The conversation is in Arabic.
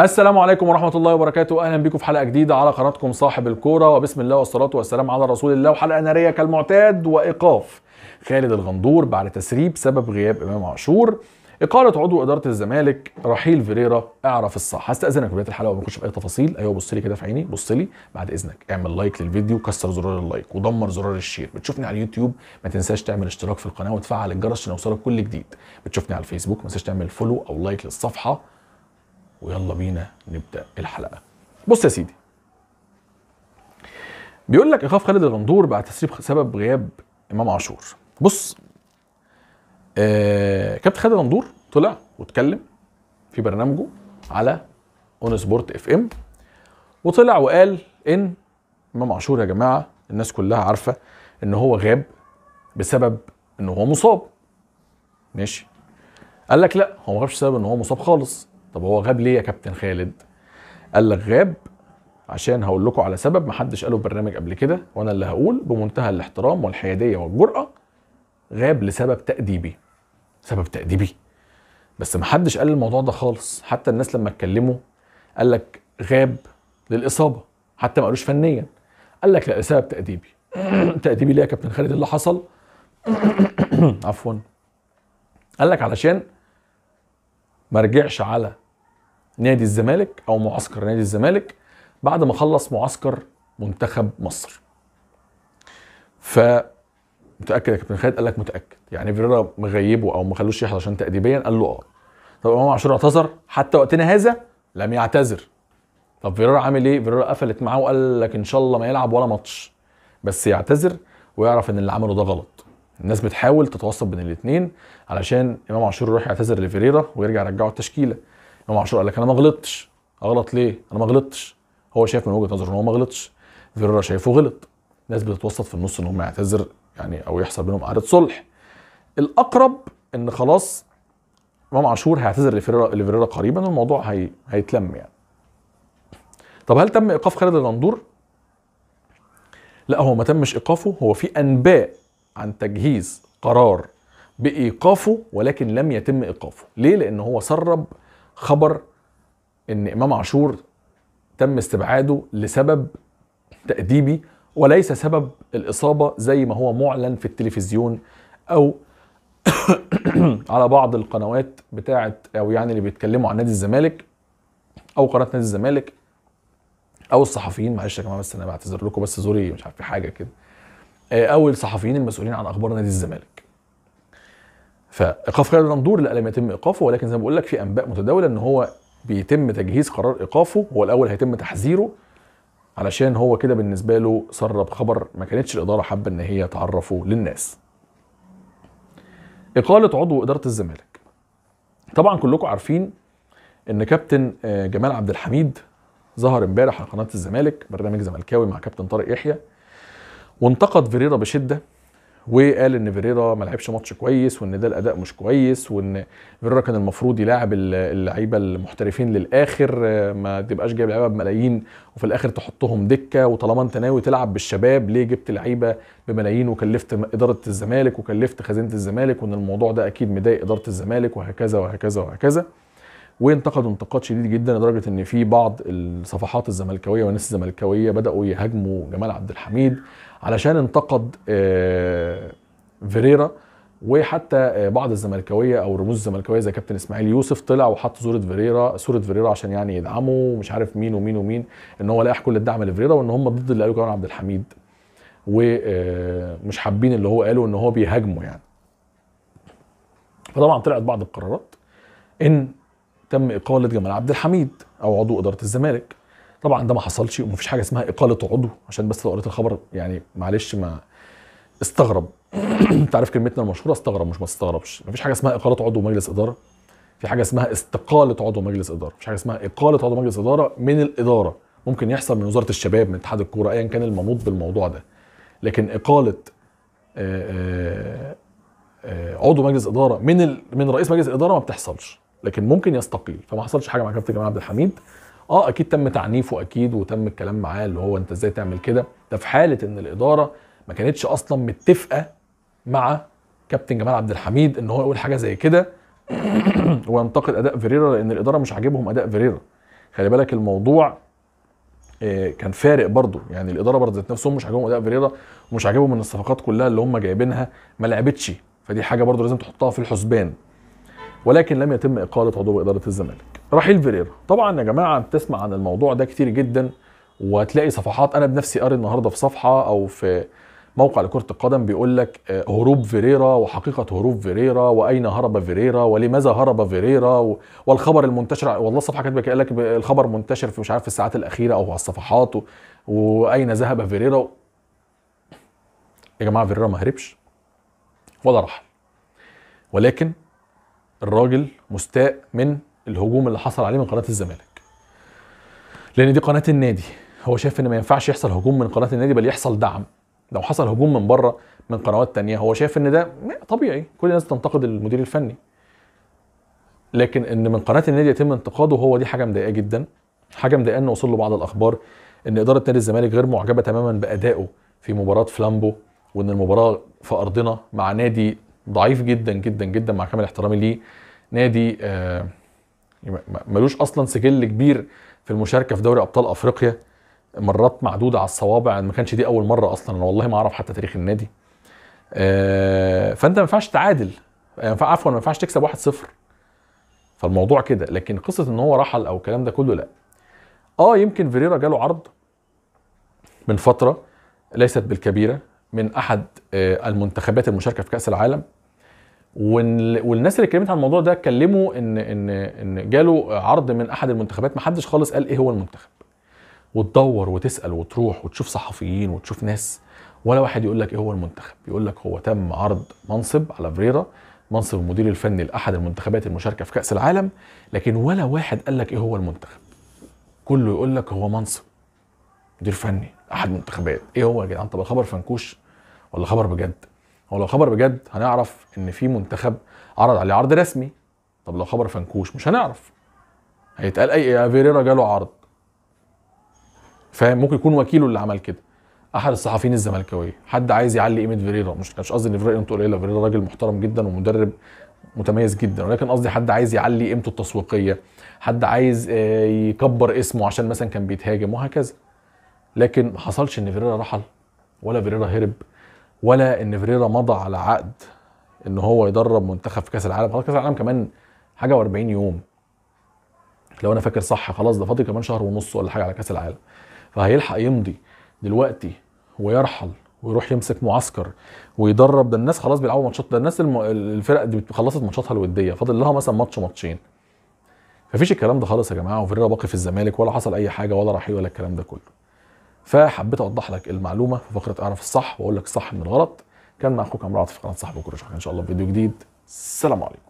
السلام عليكم ورحمة الله وبركاته أهلا بكم في حلقة جديدة على قناتكم صاحب الكورة وبسم الله والصلاة والسلام على رسول الله وحلقة نارية كالمعتاد وإيقاف خالد الغندور بعد تسريب سبب غياب إمام عاشور إقالة عضو إدارة الزمالك رحيل فيريرا اعرف الصح هستأذنك في بداية الحلقة وما في أي تفاصيل أيوه بص لي كده في عيني بص لي بعد إذنك اعمل لايك للفيديو وكسر زرار اللايك ودمر زرار الشير بتشوفني على اليوتيوب ما تنساش تعمل اشتراك في القناة وتفعل الجرس عشان يوصلك كل جديد بتشوفني على الفيسبوك ما تنساش تعمل فولو أو لايك للصفحة ويلا بينا نبدا الحلقه بص يا سيدي بيقول لك ايقاف خالد الغندور بعد تسريب سبب غياب امام عاشور بص آه كابتن خالد الغندور طلع واتكلم في برنامجه على اون سبورت اف ام وطلع وقال ان امام عاشور يا جماعه الناس كلها عارفه ان هو غاب بسبب ان هو مصاب ماشي قال لك لا هو ما غابش بسبب ان هو مصاب خالص طب هو غاب ليه يا كابتن خالد قال لك غاب عشان هقول لكم على سبب ما حدش قاله في برنامج قبل كده وانا اللي هقول بمنتهى الاحترام والحياديه والجراه غاب لسبب تاديبي سبب تاديبي بس ما حدش قال الموضوع ده خالص حتى الناس لما اتكلموا قال لك غاب للاصابه حتى ما قالوش فنيا قال لك لا سبب تاديبي تاديبي ليه يا كابتن خالد إيه اللي حصل عفوا قال لك علشان ما رجعش على نادي الزمالك او معسكر نادي الزمالك بعد ما خلص معسكر منتخب مصر ف متاكد يا كابتن خالد قال لك متاكد يعني فيريرا مغيبه او ما خلوش يحضر عشان تاديبيا قال له اه طب امام عاشور اعتذر حتى وقتنا هذا لم يعتذر طب فيريرا عامل ايه فيريرا قفلت معاه وقال لك ان شاء الله ما يلعب ولا ماتش بس يعتذر ويعرف ان اللي عمله ده غلط الناس بتحاول تتوسط بين الاثنين علشان امام عاشور يروح يعتذر لفيريرا ويرجع يرجعه التشكيله امام عاشور قال لك انا ما غلطتش اغلط ليه؟ انا ما غلطتش هو شايف من وجهه نظره ان هو ما غلطش فيريرا شايفه غلط ناس بتتوسط في النص ان هم يعتذر يعني او يحصل بينهم قعده صلح الاقرب ان خلاص امام عاشور هيعتذر لفيرورا لفيرورا قريبا الموضوع هي... هيتلم يعني طب هل تم ايقاف خالد الغندور؟ لا هو ما تمش ايقافه هو في انباء عن تجهيز قرار بايقافه ولكن لم يتم ايقافه ليه؟ لان هو سرب خبر ان امام عاشور تم استبعاده لسبب تاديبي وليس سبب الاصابه زي ما هو معلن في التلفزيون او على بعض القنوات بتاعه او يعني اللي بيتكلموا عن نادي الزمالك او قناه نادي الزمالك او الصحفيين معلش يا جماعه بس انا بعتذر لكم بس زوري مش عارف في حاجه كده آه، او الصحفيين المسؤولين عن اخبار نادي الزمالك فايقاف خالد ممدور لا لم يتم ايقافه ولكن زي ما بقول لك في انباء متداوله ان هو بيتم تجهيز قرار ايقافه هو الاول هيتم تحذيره علشان هو كده بالنسبه له سرب خبر ما كانتش الاداره حابه ان هي تعرفه للناس. اقاله عضو اداره الزمالك. طبعا كلكم عارفين ان كابتن آه، جمال عبد الحميد ظهر امبارح على قناه الزمالك برنامج زملكاوي مع كابتن طارق يحيى وانتقد فيريرا بشده وقال ان فيريرا ما لعبش ماتش كويس وان ده الاداء مش كويس وان فيريرا كان المفروض يلاعب اللعيبه المحترفين للاخر آه، ما تبقاش جايب لعيبه بملايين وفي الاخر تحطهم دكه وطالما انت ناوي تلعب بالشباب ليه جبت لعيبه بملايين وكلفت اداره الزمالك وكلفت خزينه الزمالك وان الموضوع ده اكيد مضايق اداره الزمالك وهكذا وهكذا وهكذا وانتقدوا انتقاد شديد جدا لدرجه ان في بعض الصفحات الزملكاويه والناس الزملكاويه بداوا يهاجموا جمال عبد الحميد علشان انتقد آه، فيريرا وحتى آه، بعض الزملكاويه او رموز الزملكاويه زي كابتن اسماعيل يوسف طلع وحط صوره فيريرا صوره فيريرا عشان يعني يدعمه ومش عارف مين ومين ومين ان هو لاقح كل الدعم لفيريرا وان هم ضد اللي قاله جمال عبد الحميد ومش آه، حابين اللي هو قاله ان هو بيهاجمه يعني فطبعا طلعت بعض القرارات ان تم اقاله جمال عبد الحميد او عضو اداره الزمالك طبعا ده ما حصلش ومفيش حاجه اسمها اقاله عضو عشان بس لو قريت الخبر يعني معلش ما استغرب انت عارف كلمتنا المشهوره استغرب مش ما استغربش مفيش حاجه اسمها اقاله عضو مجلس اداره في حاجه اسمها استقاله عضو مجلس اداره مفيش حاجه اسمها اقاله عضو مجلس اداره من الاداره ممكن يحصل من وزاره الشباب من اتحاد الكوره ايا كان المنوط بالموضوع ده لكن اقاله آآ آه، آآ آه، آه، عضو مجلس اداره من من رئيس مجلس الاداره ما بتحصلش لكن ممكن يستقيل فما حصلش حاجه مع كابتن جمال عبد الحميد اه اكيد تم تعنيفه اكيد وتم الكلام معاه اللي هو انت ازاي تعمل كده ده في حاله ان الاداره ما كانتش اصلا متفقه مع كابتن جمال عبد الحميد ان هو يقول حاجه زي كده وينتقد اداء فيريرا لان الاداره مش عاجبهم اداء فيريرا خلي بالك الموضوع آه، كان فارق برضه يعني الاداره برضه نفسهم مش عاجبهم اداء فيريرا ومش عاجبهم ان الصفقات كلها اللي هم جايبينها ما لعبتش فدي حاجه برضه لازم تحطها في الحسبان ولكن لم يتم اقاله عضو اداره الزمالك رحيل فيريرا طبعا يا جماعه بتسمع عن الموضوع ده كتير جدا وهتلاقي صفحات انا بنفسي قاري النهارده في صفحه او في موقع لكرة القدم بيقول لك آه، هروب فيريرا وحقيقة هروب فيريرا وأين هرب فيريرا ولماذا هرب فيريرا والخبر المنتشر والله الصفحة كاتبة قال لك الخبر منتشر في مش عارف في الساعات الأخيرة أو على الصفحات و... وأين ذهب فيريرا يا جماعة فيريرا ما هربش ولا راح ولكن الراجل مستاء من الهجوم اللي حصل عليه من قناه الزمالك لان دي قناه النادي هو شايف ان ما ينفعش يحصل هجوم من قناه النادي بل يحصل دعم لو حصل هجوم من بره من قنوات تانية هو شايف ان ده طبيعي كل الناس تنتقد المدير الفني لكن ان من قناه النادي يتم انتقاده هو دي حاجه مضايقاه جدا حاجه ان وصل له بعض الاخبار ان اداره نادي الزمالك غير معجبه تماما بادائه في مباراه فلامبو وان المباراه في ارضنا مع نادي ضعيف جدا جدا جدا مع كامل احترامي ليه نادي آه، ملوش اصلا سجل كبير في المشاركه في دوري ابطال افريقيا مرات معدوده على الصوابع ما كانش دي اول مره اصلا انا والله ما اعرف حتى تاريخ النادي آه، فانت ما ينفعش تعادل يعني عفوا ما ينفعش تكسب 1-0 فالموضوع كده لكن قصه ان هو رحل او الكلام ده كله لا اه يمكن فيريرا جاله عرض من فتره ليست بالكبيره من احد آه، المنتخبات المشاركه في كاس العالم والناس اللي اتكلمت عن الموضوع ده اتكلموا ان ان ان جاله عرض من احد المنتخبات ما حدش خالص قال ايه هو المنتخب وتدور وتسال وتروح وتشوف صحفيين وتشوف ناس ولا واحد يقول لك ايه هو المنتخب يقول لك هو تم عرض منصب على فريرا منصب المدير الفني لاحد المنتخبات المشاركه في كاس العالم لكن ولا واحد قال لك ايه هو المنتخب كله يقول لك هو منصب مدير فني احد المنتخبات ايه هو يا جدعان طب الخبر فنكوش ولا خبر بجد هو لو خبر بجد هنعرف ان في منتخب عرض عليه عرض رسمي طب لو خبر فنكوش مش هنعرف هيتقال اي إيه، فيريرا جاله عرض فممكن يكون وكيله اللي عمل كده احد الصحفيين الزملكاويه حد عايز يعلي قيمه فيريرا مش كانش قصدي ان فيريرا قيمته قليله فيريرا راجل محترم جدا ومدرب متميز جدا ولكن قصدي حد عايز يعلي قيمته التسويقيه حد عايز آه، يكبر اسمه عشان مثلا كان بيتهاجم وهكذا لكن ما حصلش ان فيريرا رحل ولا فيريرا هرب ولا ان فيريرا مضى على عقد ان هو يدرب منتخب في كاس العالم خلاص كاس العالم كمان حاجه و40 يوم لو انا فاكر صح خلاص ده فاضل كمان شهر ونص ولا حاجه على كاس العالم فهيلحق يمضي دلوقتي ويرحل ويروح يمسك معسكر ويدرب ده الناس خلاص بيلعبوا ماتشات ده الناس الم... الفرق دي خلصت ماتشاتها الوديه فاضل لها مثلا ماتش ماتشين مفيش الكلام ده خالص يا جماعه وفريرا باقي في الزمالك ولا حصل اي حاجه ولا رحيل ولا الكلام ده كله فحبيت اوضح لك المعلومه في فقره اعرف الصح واقول لك الصح من الغلط كان مع اخوك عمرو عاطف قناه صاحب وكرة ان شاء الله في فيديو جديد السلام عليكم